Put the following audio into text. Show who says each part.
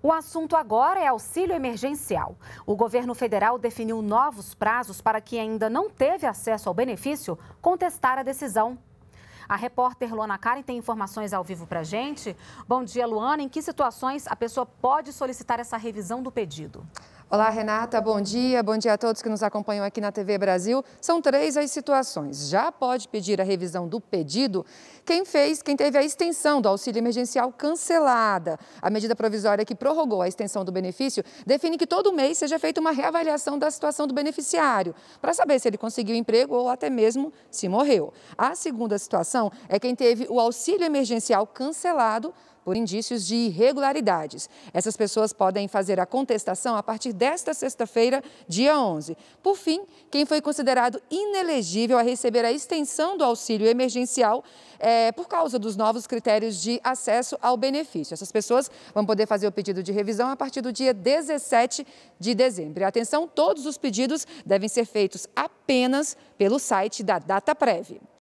Speaker 1: O assunto agora é auxílio emergencial. O governo federal definiu novos prazos para quem ainda não teve acesso ao benefício contestar a decisão. A repórter Luana Karen tem informações ao vivo para gente. Bom dia, Luana. Em que situações a pessoa pode solicitar essa revisão do pedido?
Speaker 2: Olá, Renata, bom dia. Bom dia a todos que nos acompanham aqui na TV Brasil. São três as situações. Já pode pedir a revisão do pedido quem fez, quem teve a extensão do auxílio emergencial cancelada. A medida provisória que prorrogou a extensão do benefício define que todo mês seja feita uma reavaliação da situação do beneficiário, para saber se ele conseguiu emprego ou até mesmo se morreu. A segunda situação é quem teve o auxílio emergencial cancelado por indícios de irregularidades. Essas pessoas podem fazer a contestação a partir desta sexta-feira, dia 11. Por fim, quem foi considerado inelegível a receber a extensão do auxílio emergencial é, por causa dos novos critérios de acesso ao benefício. Essas pessoas vão poder fazer o pedido de revisão a partir do dia 17 de dezembro. E atenção, todos os pedidos devem ser feitos apenas pelo site da Data Prévia.